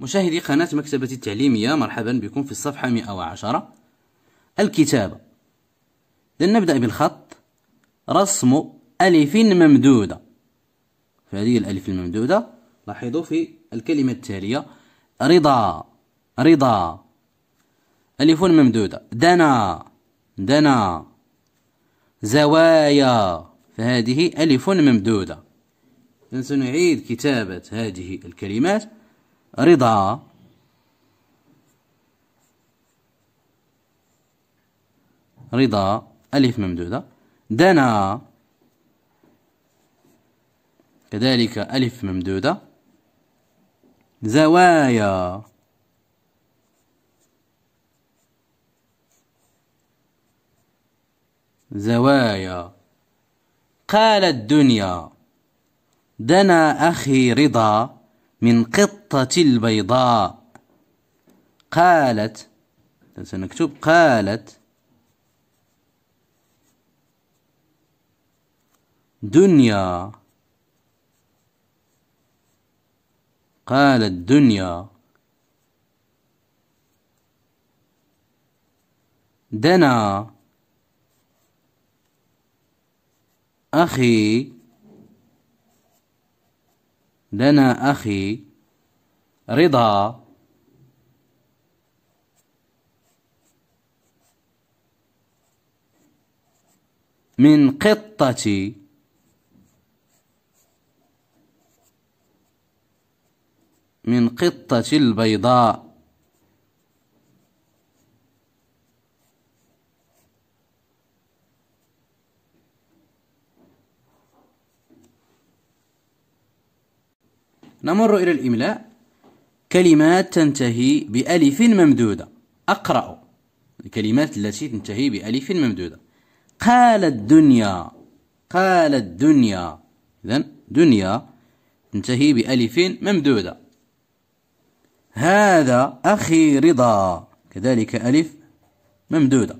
مشاهدي قناة مكتبة التعليمية مرحبا بكم في الصفحة 110 الكتابة لنبدأ بالخط رسم ألف ممدودة فهذه الألف الممدودة لاحظوا في الكلمة التالية رضا رضا ألف ممدودة دنا دنا زوايا فهذه ألف ممدودة سنعيد كتابة هذه الكلمات رضا رضا ألف ممدودة دنا كذلك ألف ممدودة زوايا زوايا قال الدنيا دنا أخي رضا من قطة البيضاء قالت سنكتب قالت دنيا قالت دنيا دنا أخي دنا أخي رضا من قطة من قطة البيضاء نمر إلى الإملاء كلمات تنتهي بألف ممدودة أقرأ الكلمات التي تنتهي بألف ممدودة قال الدنيا قال الدنيا إذا دنيا تنتهي بألف ممدودة هذا أخي رضا كذلك ألف ممدودة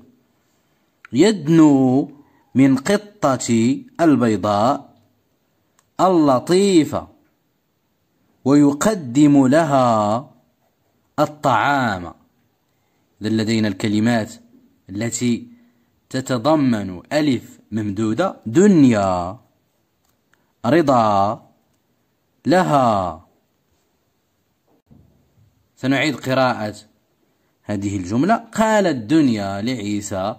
يدنو من قطة البيضاء اللطيفة ويقدم لها الطعام إذا لدينا الكلمات التي تتضمن ألف ممدودة دنيا رضا لها سنعيد قراءة هذه الجملة قال الدنيا لعيسى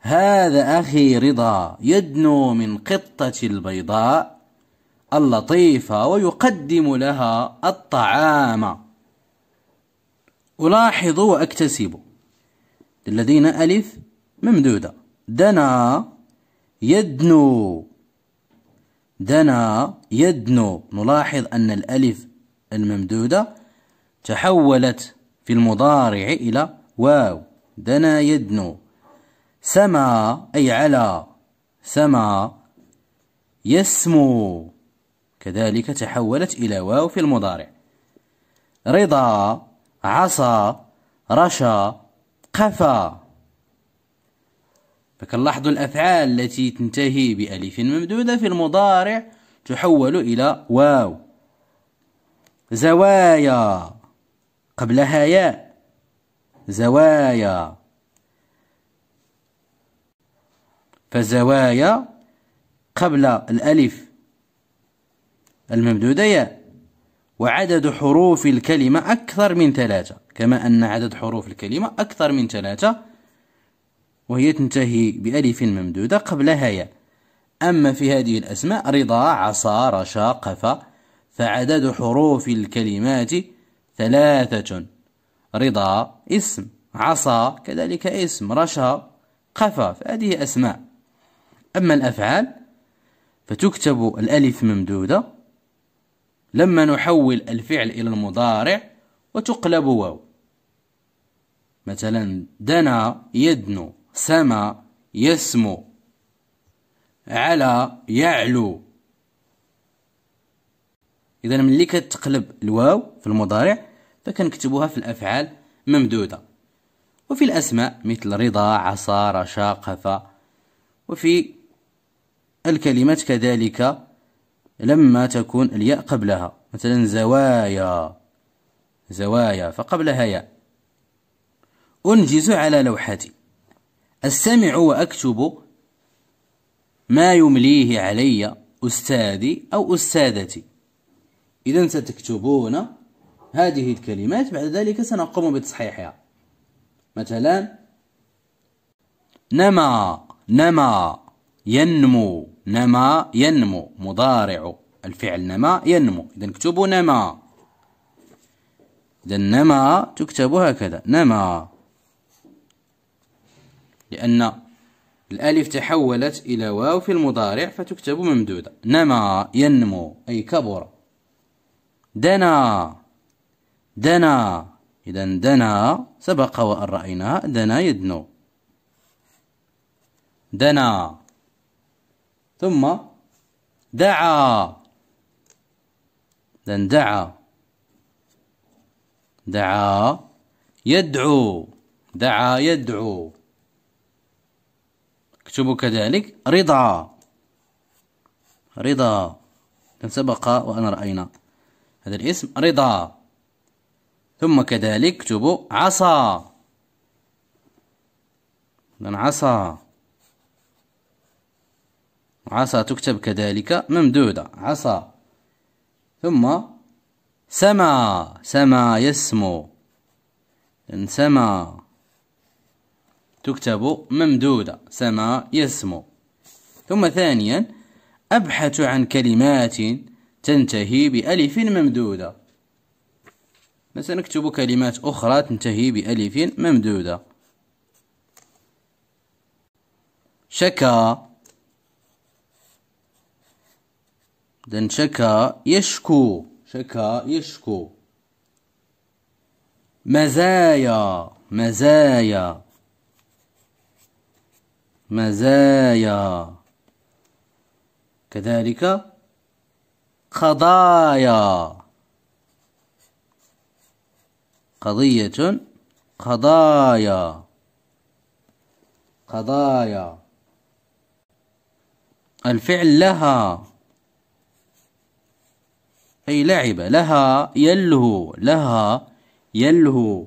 هذا أخي رضا يدنو من قطة البيضاء اللطيفة ويقدم لها الطعام ألاحظ وأكتسب الذين ألف ممدودة دنا يدنو دنا يدنو نلاحظ أن الألف الممدودة تحولت في المضارع إلى واو دنا يدنو سما أي على سما يسمو كذلك تحولت إلى واو في المضارع رضا عصى رشا قفا فكنلاحظوا الأفعال التي تنتهي بألف ممدودة في المضارع تحول إلى واو زوايا قبلها ياء زوايا فزوايا قبل الألف الممدودة ياء وعدد حروف الكلمة أكثر من ثلاثة كما أن عدد حروف الكلمة أكثر من ثلاثة وهي تنتهي بألف ممدودة قبلها ياء أما في هذه الأسماء رضا عصا رشا قفا فعدد حروف الكلمات ثلاثة رضا اسم عصا كذلك اسم رشا قفا فهذه أسماء أما الأفعال فتكتب الألف ممدودة لما نحول الفعل إلى المضارع وتقلب واو مثلا دنا يدنو سما يسمو على يعلو إذا ملي كتقلب الواو في المضارع فكنكتبوها في الأفعال ممدودة وفي الأسماء مثل رضا عصا رشا قفا وفي الكلمات كذلك لما تكون الياء قبلها مثلا زوايا زوايا فقبلها ياء أنجز على لوحتي أستمع وأكتب ما يمليه علي أستاذي أو أستاذتي إذا ستكتبون هذه الكلمات بعد ذلك سنقوم بتصحيحها مثلا نما نما ينمو نما ينمو مضارع الفعل نما ينمو إذا اكتبوا نما إذا نما تكتب هكذا نما لأن الألف تحولت إلى واو في المضارع فتكتب ممدودة نما ينمو أي كبر دنا دنا إذا دنا سبق وأن رأيناها دنا يدنو دنا ثم دعا لأن دعا دعا يدعو دعا يدعو اكتبوا كذلك رضا رضا سبق وأنا رأينا هذا الاسم رضا ثم كذلك اكتبوا عصا عصا عصا تكتب كذلك ممدودة عصا ثم سما سما يسمو سما تكتب ممدودة سما يسمو ثم ثانيا أبحث عن كلمات تنتهي بألف ممدودة سنكتب كلمات أخرى تنتهي بألف ممدودة شكا دن شكا يشكو شكا يشكو مزايا مزايا مزايا كذلك قضايا قضية قضايا قضايا الفعل لها أي لعب لها يلهو لها يلهو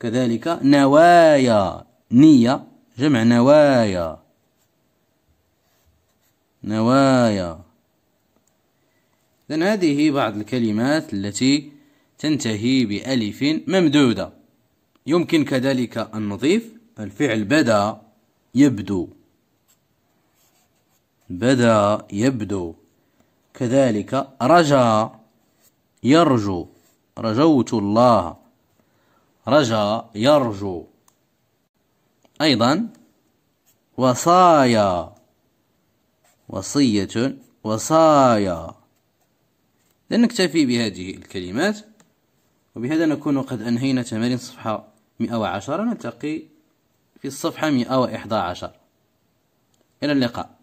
كذلك نوايا نية جمع نوايا نوايا إذن هذه بعض الكلمات التي تنتهي بألف ممدودة يمكن كذلك أن نضيف الفعل بدا يبدو بدا يبدو كذلك رجا يرجو رجوت الله رجا يرجو أيضا وصايا وصية وصايا لنكتفي بهذه الكلمات وبهذا نكون قد أنهينا تمارين صفحة 110 نلتقي في الصفحة 111 إلى اللقاء